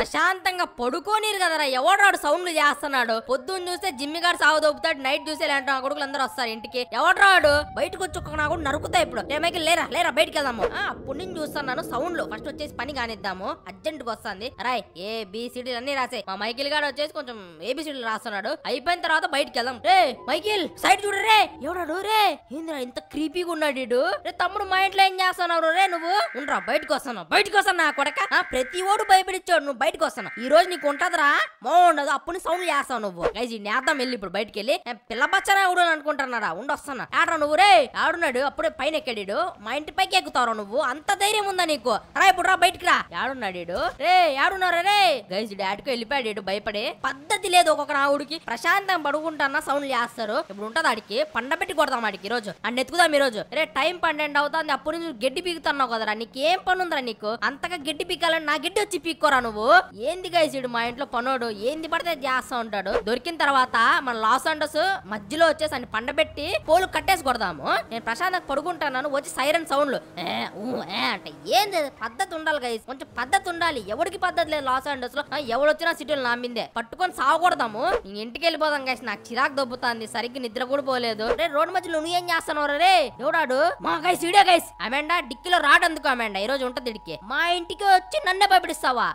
ప్రశాంతంగా పడుకోనీరు కదరా ఎవడరాడు సౌండ్లు చేస్తున్నాడు పొద్దున్న చూస్తే జిమ్మి గారు సాగు దొబ్బుతాడు నైట్ చూసే నా కొడుకులు అందరూ వస్తారు ఇంటికి ఎవడరాడు బయటకు వచ్చి ఒక నా కూడా నరుకుతాయి ఇప్పుడు ఏమైకి లేరా లేరా బయటకు వెళ్దాము అప్పుడు నుంచి చూస్తున్నాను సౌండ్లు ఫస్ట్ వచ్చేసి పని కానిద్దాము అర్జెంట్ గా వస్తుంది రాయ్ ఏ బీసీడీలు అన్ని రాసే మా మైకిల్ గారు వచ్చేసి కొంచెం ఏబిసిడీలు రాస్తున్నాడు అయిపోయిన తర్వాత బయటకు వెళ్దాం రే మైకిల్ సైడ్ చూడు రే ఎవడాడు రే ఏంద్రా ఇంత క్రీపీగా ఉన్నాడు రే తమ్ముడు మా ఇంట్లో ఏం చేస్తున్నావు రే నువ్వు ఉండరా బయటకు వస్తాను బయటకు వస్తాను నా కొడక ప్రతి ఓడు భయపడిచ్చాడు నువ్వు బయటకు వస్తాను ఈ రోజు నీకు ఉంటదరా మో ఉండదు అప్పుడు సౌండ్ చేస్తావు నువ్వు గైజ్ ఈ నేతం వెళ్ళి ఇప్పుడు బయటకు వెళ్ళి పిల్ల బచ్చనే ఎవడు అనుకుంటున్నాడా వస్తాను ఆడరా నువ్వు రే ఆడున్నాడు అప్పుడే పైన ఎక్కడాడు మా ఇంటి పైకి ఎక్కుతావు నువ్వు అంత ధైర్యం ఉందా నీకు రా ఇప్పుడు రా బయటకు రా ఆడున్నాడు రే ఆడున్నారా రే గైజ్ డాడ్కు వెళ్ళిపోయాడు భయపడే పద్ధతి లేదు ఒక్కొక్క ఆవుడికి ప్రశాంతం పడుకుంటానా సౌండ్ చేస్తారు ఇప్పుడు ఉంటది ఆడికి పండ పెట్టి కొడతాం ఆడికి ఈ రోజు అండ్ ఎత్తుకుదాం ఈ రోజు రే టైం పన్నెండు అవుతుంది అప్పుడు నుంచి గడ్డి పీకుతున్నావు కదరా నీకు ఏం ఉందిరా నీకు అంతగా గడ్డి పీకాలని నా గడ్డి వచ్చి పీక్కోరా నువ్వు ఏంది గైస్ ఇడు మా ఇంట్లో పనోడు ఏంది పడితే చేస్తా ఉంటాడు దొరికిన తర్వాత మన లాస్ అండర్స్ మధ్యలో వచ్చేసి అని పండబెట్టి పోలు కట్టేసి కొడదాము నేను ప్రశాంత్ పడుకుంటాను వచ్చి సైరన్ సౌండ్లు అంటే ఏంది పద్ధతి ఉండాలి గైస్ కొంచెం పద్ధతి ఉండాలి ఎవరికి పద్ధతి లేదు లాస్ అండర్స్ లో ఎవడొచ్చినా సిటీలు నామిందే పట్టుకొని సాగకూడదాము నేను ఇంటికి వెళ్ళిపోదాం గైస్ నాకు చిరాకు దొబ్బుతాంది సరిగ్గా నిద్ర కూడా పోలేదు రే రోడ్ మధ్యలో నువ్వు ఏం చేస్తాను రే ఎవడాడు మా గైస్ ఇడే గైస్ అమెండా డిక్కీలో రాడు అందుకు అమెండా ఈ రోజు ఉంటది ఇడికి మా ఇంటికి వచ్చి నన్నే పంపిస్తావా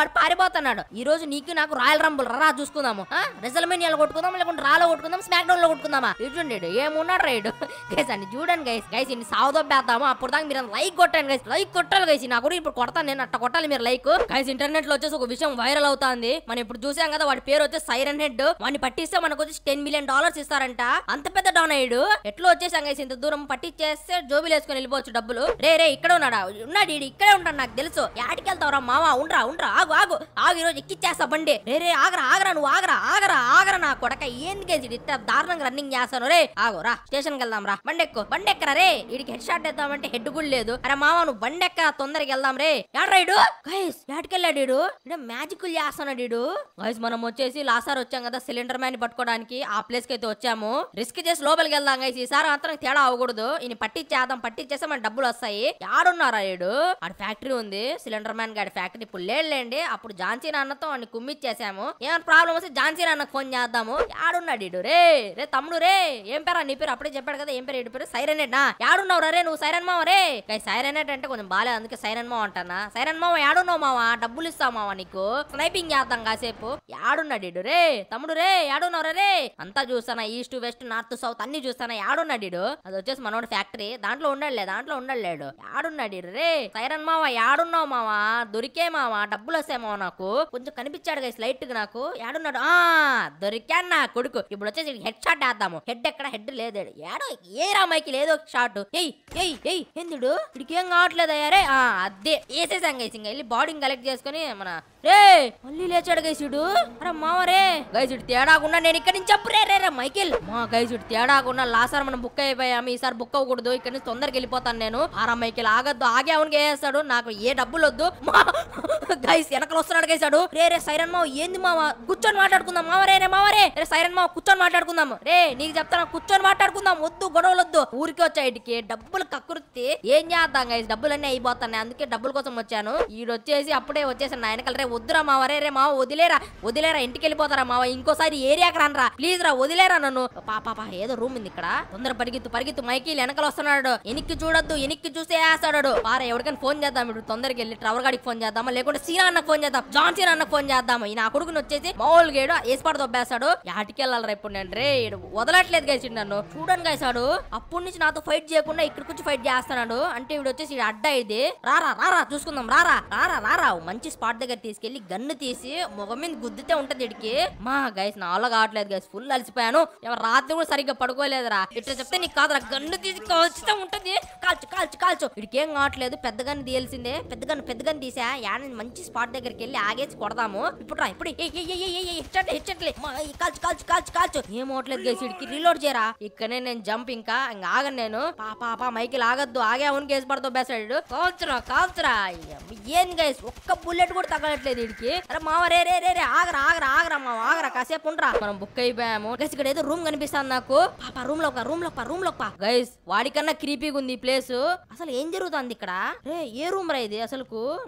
ఆడు పారిపోతున్నాడు ఈ రోజు నీకు నాకు రాయల్ రంబుల్ రా చూసుకుందాము రిజల్మేనియాలో కొట్టుకుందాం లేకుంటే రాలో కొట్టుకుందాం స్మాక్ డౌన్ లో కొట్టుకుందామా ఇటుండేడు ఏమున్నాడు రైడు గైస్ అండి చూడండి గైస్ గైస్ ఇన్ని సావదొబ్బేద్దాము అప్పుడు దాకా మీరు లైక్ కొట్టాను గైస్ లైక్ కొట్టాలి గైస్ నా కూడా ఇప్పుడు కొడతాను నేను అట్ట కొట్టాలి మీరు లైక్ గైస్ ఇంటర్నెట్ లో వచ్చేసి ఒక విషయం వైరల్ అవుతుంది మనం ఇప్పుడు చూసాం కదా వాడి పేరు వచ్చేసి సైరన్ హెడ్ వాడిని పట్టిస్తే మనకు వచ్చి టెన్ మిలియన్ డాలర్స్ ఇస్తారంట అంత పెద్ద డౌన్ అయ్యాడు ఎట్లా వచ్చేసాం గైస్ ఇంత దూరం పట్టించేస్తే జోబీలు వేసుకొని వెళ్ళిపోవచ్చు డబ్బులు రే రే ఇక్కడ ఉన్నాడా ఉన్నాడు ఇక్కడే ఉంటాడు నాకు తెలుసు యాడికి వెళ్తావురా మావా ఉండ్రా ఉండ్రా ఆగు ఆగు ఆగు ఈరోజు ఎక్కిచ్చేస్తా బండి రేరే ఆగరా ఆగరా నువ్వు ఆగరా ఆగరా ఆగరా నా కొడక ఏంది ఇట్ట దారుణంగా రన్నింగ్ చేస్తాను రే ఆగు రా స్టేషన్కి వెళ్దాం రా బండి ఎక్కు బండి ఎక్కరా రే వీడికి హెడ్ షాట్ అంటే హెడ్ కూడా లేదు అరే మామ నువ్వు బండి ఎక్క తొందరగా వెళ్దాం రే ఏడ్రాయిడు గైస్ ఇడు ఇడే మ్యాజిక్ చేస్తున్నాడు ఈడు గైస్ మనం వచ్చేసి సార్ వచ్చాం కదా సిలిండర్ మ్యాన్ పట్టుకోవడానికి ఆ ప్లేస్ కి అయితే వచ్చాము రిస్క్ చేసి లోపలికి వెళ్దాం గైస్ ఈసారి మాత్రం తేడా అవ్వకూడదు ఈయన పట్టించేద్దాం పట్టించేస్తే మన డబ్బులు వస్తాయి ఆడున్నారా ఇడు ఆడ ఫ్యాక్టరీ ఉంది సిలిండర్ మ్యాన్ గాడి ఫ్యాక్టరీ ఇప్పుడు లేండి అండి అప్పుడు జాన్సీ నాన్నతో వాడిని కుమ్మిచ్చేసాము ఏమైనా ప్రాబ్లం వస్తే జాన్సీ నాన్న ఫోన్ చేద్దాము ఆడున్నాడు ఇడు రే రే తమ్ముడు రే ఏం పేరా నీ పేరు అప్పుడే చెప్పాడు కదా ఏం పేరు ఇటు పేరు సైరన్ నా ఆడున్నావు రే నువ్వు సైరన్ మావ రే సైరన్ అంటే కొంచెం బాగాలేదు అందుకే సైరన్ మావ అంటానా సైరన్ మావ యాడున్నావు మావా డబ్బులు ఇస్తావు మావా నీకు స్నైపింగ్ చేద్దాం కాసేపు యాడున్నాడు ఇడు రే తమ్ముడు రే ఆడున్నావు రే అంతా చూస్తానా ఈస్ట్ వెస్ట్ నార్త్ సౌత్ అన్ని చూస్తానా యాడున్నాడు అది వచ్చేసి మనోడు ఫ్యాక్టరీ దాంట్లో ఉండడులే దాంట్లో ఉండలేడు యాడున్నాడు రే సైరన్ మావా యాడున్నావు మావా దొరికే మావా డబ్బులు ఏమో నాకు కొంచెం కనిపించాడు గైస్ లైట్ గా నాకు ఏడున్నాడు ఆ దొరికా నా కొడుకు ఇప్పుడు వచ్చేసి హెడ్ షాట్ వేద్దాము హెడ్ ఎక్కడ హెడ్ లేదు ఏడో ఏ రామాయికి ఒక షాట్ ఎయ్ ఎయ్ ఎయ్ ఎందుడు ఇక ఏం కావట్లేదు అయ్యారే ఆ అద్దే వేసేసాం గైస్ ఇంకా వెళ్ళి బాడీని కలెక్ట్ చేసుకుని మన రే మళ్ళీ లేచాడు గైసుడు అరే మావరే గైసుడు తేడాకుండా నేను ఇక్కడ నుంచి చెప్పు రే రే మైకిల్ మా గైసుడు తేడాకుండా లాసారి మనం బుక్ అయిపోయాము ఈసారి బుక్ అవ్వకూడదు ఇక్కడ నుంచి తొందరగా వెళ్ళిపోతాను నేను అరా మైకిల్ ఆగద్దు ఆగే అవును వేసేస్తాడు నాకు ఏ డబ్బులు వద్దు గైస్ గైస్ వెనకలు వస్తున్నాడు గైస్ అడు రే రే సైరన్ మావ ఏంది మావ కూర్చొని మాట్లాడుకుందాం మావ రే రే మావరే రే సైరన్ మావ కూర్చొని మాట్లాడుకుందాం రే నీకు చెప్తాను కూర్చొని మాట్లాడుకుందాం వద్దు వద్దు ఊరికి వచ్చా డబ్బులు కక్కుర్తి ఏం చేద్దాం గైస్ డబ్బులు అన్నీ అయిపోతున్నాయి అందుకే డబ్బుల కోసం వచ్చాను ఈడు వచ్చేసి అప్పుడే వచ్చేసాను వెనకలు రే వద్దురా మా రే రే మావ వదిలేరా వదిలేరా ఇంటికి వెళ్ళిపోతారా మావ ఇంకోసారి ఏరియాకి రానరా ప్లీజ్ రా వదిలేరా నన్ను పాపా ఏదో రూమ్ ఉంది ఇక్కడ తొందర పరిగెత్తు పరిగెత్తు మైకి వెనకలు వస్తున్నాడు ఎనిక్కి చూడొద్దు ఎనిక్కి చూస్తే వేస్తాడు ఎవరికైనా ఫోన్ చేద్దాం ఇప్పుడు తొందరకి వెళ్ళి ట్రవర్ గాడికి ఫోన్ చేద్దామా లేకుంటే సీనా అన్నకు ఫోన్ చేద్దాం జాన్సీన్ అన్నకు ఫోన్ చేద్దాం ఈ నా కొడుకుని వచ్చేసి మామూలుగా ఏడు ఏసుపాటు దొబ్బేస్తాడు యాటికెళ్ళాలి ఇప్పుడు నేను రే వదలట్లేదు కలిసి నన్ను చూడండి కలిసాడు అప్పటి నుంచి నాతో ఫైట్ చేయకుండా ఇక్కడికి వచ్చి ఫైట్ చేస్తున్నాడు అంటే వీడు వచ్చేసి అడ్డా ఇది రారా రారా చూసుకుందాం రారా రారా రారా మంచి స్పాట్ దగ్గర తీసుకెళ్లి గన్ను తీసి ముఖం మీద గుద్దితే ఉంటది ఇడికి మా గైస్ నా అలా కావట్లేదు గైస్ ఫుల్ అలసిపోయాను రాత్రి కూడా సరిగ్గా పడుకోలేదురా ఇట్లా చెప్తే నీకు కాదురా గన్ను తీసి ఖచ్చితం ఉంటది కాల్చు కాల్చు కాల్చు ఇడికేం కావట్లేదు పెద్దగాని తీయాల్సిందే పెద్దగాని పెద్దగాని తీసా యాడని మంచి స్పాట్ స్పాట్ దగ్గరికి వెళ్ళి ఆగేసి కొడదాము ఇప్పుడు రా ఇప్పుడు ఇచ్చట్లే ఇచ్చట్లే కాల్చు కాల్చు కాల్చు కాల్చు ఏం ఓట్లేదు గేసి ఇడికి రీలోడ్ చేయరా ఇక్కడనే నేను జంప్ ఇంకా ఆగను నేను పాప మైకిల్ ఆగద్దు ఆగే అవును గేసి పడతావు బెసైడ్ కాల్చురా కాల్చురా ఏం గైస్ ఒక్క బుల్లెట్ కూడా తగలట్లేదు ఇడికి అరే మామ రే రే రే ఆగరా ఆగరా ఆగరా మామ ఆగరా కాసేపు ఉండరా మనం బుక్ అయిపోయాము గైస్ ఇక్కడ ఏదో రూమ్ కనిపిస్తాను నాకు పాప రూమ్ లో రూమ్ లో రూమ్ లో గైస్ వాడికన్నా క్రీపీగా ఉంది ఈ ప్లేస్ అసలు ఏం జరుగుతుంది ఇక్కడ రే ఏ రూమ్ రా ఇది అసలు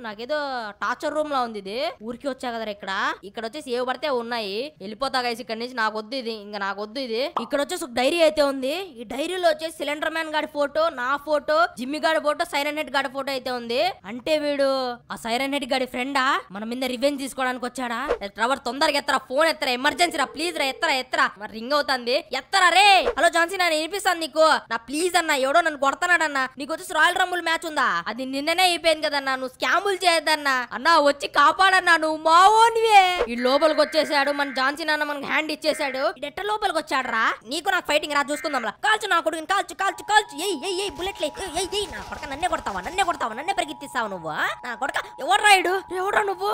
నాకేదో టార్చర్ రూమ్ రూమ్ లో ఉంది ఇది ఊరికి వచ్చా కదా ఇక్కడ ఇక్కడ వచ్చేసి ఏవి పడితే ఉన్నాయి వెళ్ళిపోతా గైస్ ఇక్కడ నుంచి నాకు వద్దు ఇది ఇంకా నాకు వద్దు ఇది ఇక్కడ వచ్చేసి ఒక డైరీ అయితే ఉంది ఈ డైరీలో వచ్చేసి సిలిండర్ మ్యాన్ గాడి ఫోటో నా ఫోటో జిమ్మి గాడి ఫోటో సైరన్ హెడ్ గాడి ఫోటో అయితే ఉంది అంటే వీడు ఆ సైరన్ హెడ్ గాడి ఫ్రెండా మన మీద రివెంజ్ తీసుకోవడానికి వచ్చాడా ట్రవర్ తొందరగా ఎత్తరా ఫోన్ ఎత్తరా ఎమర్జెన్సీ రా ప్లీజ్ రా ఎత్తరా ఎత్తరా మరి రింగ్ అవుతుంది ఎత్తరా రే హలో జాన్సీ నేను వినిపిస్తాను నీకు నా ప్లీజ్ అన్న ఎవడో నన్ను కొడతానాడన్నా నీకు వచ్చేసి రాయల్ రంబుల్ మ్యాచ్ ఉందా అది నిన్ననే అయిపోయింది కదన్నా నువ్వు స్కాములు చేయద్దన్నా అన్నా వచ్చి కాపాడన్నా నువ్వు మావోనివే ఈ లోపలికి వచ్చేసాడు మన జాన్సీ నాన్న మనకి హ్యాండ్ ఇచ్చేసాడు ఎట్ట లోపలికి వచ్చాడు రా నీకు నాకు ఫైటింగ్ రా చూసుకుందాం కాల్చు నా కొడుకుని కాల్చు కాల్చు కాల్చు ఏ ఏ ఏ బుల్లెట్ ఏ నా కొడక నన్నే కొడతావా నన్నే కొడతావా నన్నే పరిగెత్తిస్తావు నువ్వు నా కొడక ఎవడు రాయుడు ఎవడ్రా నువ్వు